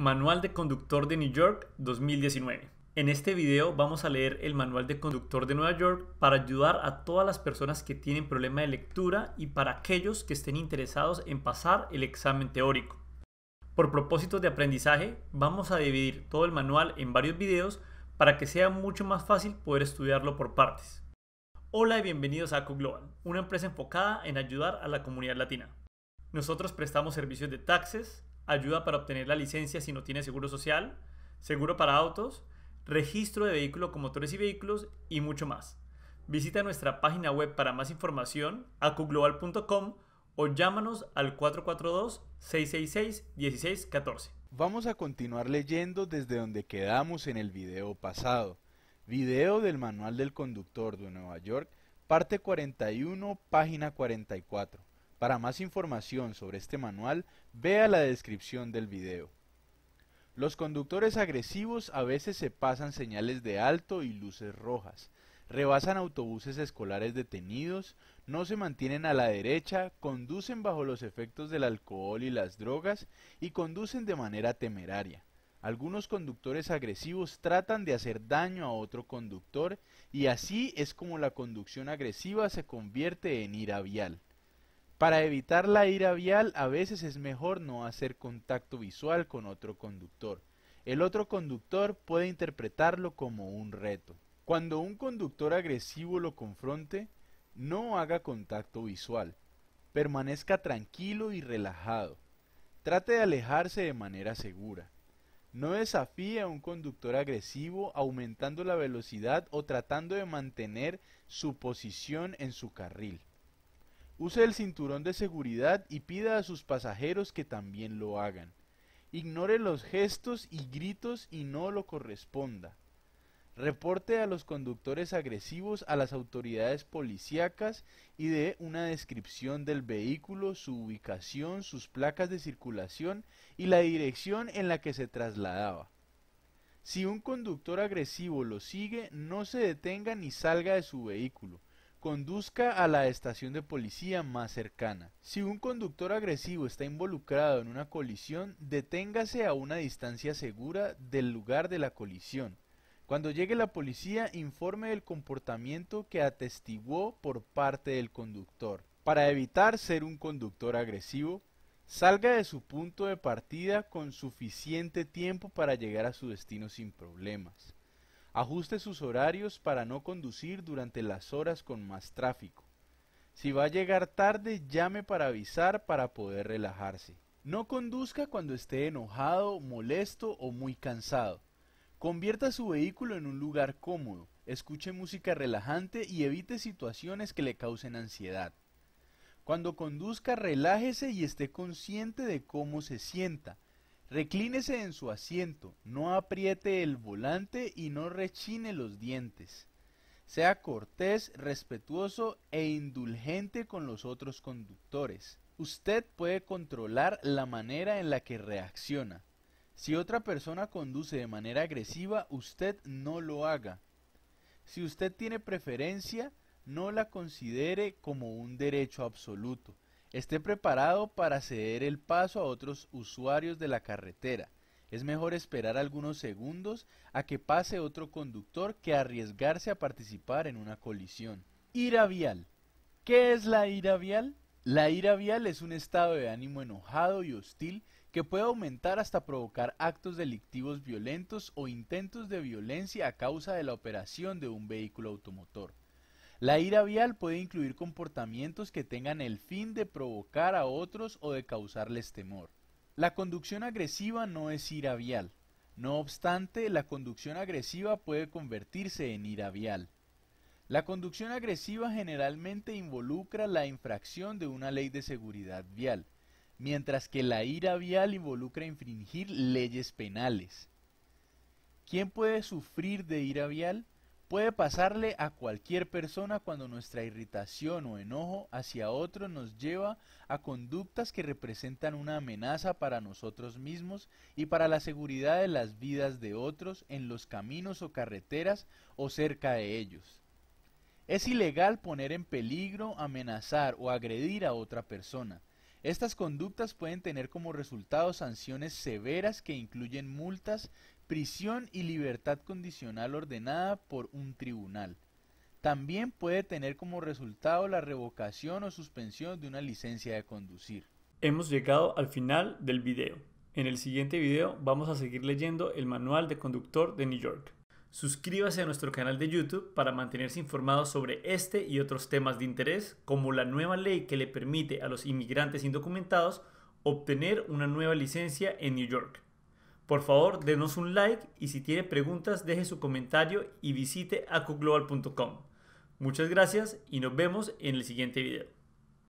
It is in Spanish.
Manual de Conductor de New York 2019. En este video vamos a leer el Manual de Conductor de Nueva York para ayudar a todas las personas que tienen problema de lectura y para aquellos que estén interesados en pasar el examen teórico. Por propósitos de aprendizaje, vamos a dividir todo el manual en varios videos para que sea mucho más fácil poder estudiarlo por partes. Hola y bienvenidos a Global, una empresa enfocada en ayudar a la comunidad latina. Nosotros prestamos servicios de taxes, ayuda para obtener la licencia si no tiene seguro social, seguro para autos, registro de vehículo con motores y vehículos y mucho más. Visita nuestra página web para más información acuglobal.com o llámanos al 442-666-1614. Vamos a continuar leyendo desde donde quedamos en el video pasado. Video del Manual del Conductor de Nueva York, parte 41, página 44. Para más información sobre este manual, vea la descripción del video. Los conductores agresivos a veces se pasan señales de alto y luces rojas, rebasan autobuses escolares detenidos, no se mantienen a la derecha, conducen bajo los efectos del alcohol y las drogas y conducen de manera temeraria. Algunos conductores agresivos tratan de hacer daño a otro conductor y así es como la conducción agresiva se convierte en ira vial. Para evitar la ira vial a veces es mejor no hacer contacto visual con otro conductor. El otro conductor puede interpretarlo como un reto. Cuando un conductor agresivo lo confronte, no haga contacto visual. Permanezca tranquilo y relajado. Trate de alejarse de manera segura. No desafíe a un conductor agresivo aumentando la velocidad o tratando de mantener su posición en su carril. Use el cinturón de seguridad y pida a sus pasajeros que también lo hagan. Ignore los gestos y gritos y no lo corresponda. Reporte a los conductores agresivos a las autoridades policíacas y dé una descripción del vehículo, su ubicación, sus placas de circulación y la dirección en la que se trasladaba. Si un conductor agresivo lo sigue, no se detenga ni salga de su vehículo conduzca a la estación de policía más cercana. Si un conductor agresivo está involucrado en una colisión, deténgase a una distancia segura del lugar de la colisión. Cuando llegue la policía, informe del comportamiento que atestiguó por parte del conductor. Para evitar ser un conductor agresivo, salga de su punto de partida con suficiente tiempo para llegar a su destino sin problemas. Ajuste sus horarios para no conducir durante las horas con más tráfico. Si va a llegar tarde, llame para avisar para poder relajarse. No conduzca cuando esté enojado, molesto o muy cansado. Convierta su vehículo en un lugar cómodo, escuche música relajante y evite situaciones que le causen ansiedad. Cuando conduzca, relájese y esté consciente de cómo se sienta Reclínese en su asiento, no apriete el volante y no rechine los dientes. Sea cortés, respetuoso e indulgente con los otros conductores. Usted puede controlar la manera en la que reacciona. Si otra persona conduce de manera agresiva, usted no lo haga. Si usted tiene preferencia, no la considere como un derecho absoluto, esté preparado para ceder el paso a otros usuarios de la carretera. Es mejor esperar algunos segundos a que pase otro conductor que arriesgarse a participar en una colisión. Ira vial. ¿Qué es la ira vial? La ira vial es un estado de ánimo enojado y hostil que puede aumentar hasta provocar actos delictivos violentos o intentos de violencia a causa de la operación de un vehículo automotor. La ira vial puede incluir comportamientos que tengan el fin de provocar a otros o de causarles temor. La conducción agresiva no es ira vial. No obstante, la conducción agresiva puede convertirse en ira vial. La conducción agresiva generalmente involucra la infracción de una ley de seguridad vial, mientras que la ira vial involucra infringir leyes penales. ¿Quién puede sufrir de ira vial? Puede pasarle a cualquier persona cuando nuestra irritación o enojo hacia otro nos lleva a conductas que representan una amenaza para nosotros mismos y para la seguridad de las vidas de otros en los caminos o carreteras o cerca de ellos. Es ilegal poner en peligro, amenazar o agredir a otra persona. Estas conductas pueden tener como resultado sanciones severas que incluyen multas, prisión y libertad condicional ordenada por un tribunal. También puede tener como resultado la revocación o suspensión de una licencia de conducir. Hemos llegado al final del video. En el siguiente video vamos a seguir leyendo el Manual de Conductor de New York. Suscríbase a nuestro canal de YouTube para mantenerse informado sobre este y otros temas de interés, como la nueva ley que le permite a los inmigrantes indocumentados obtener una nueva licencia en New York. Por favor, denos un like y si tiene preguntas, deje su comentario y visite acoglobal.com. Muchas gracias y nos vemos en el siguiente video.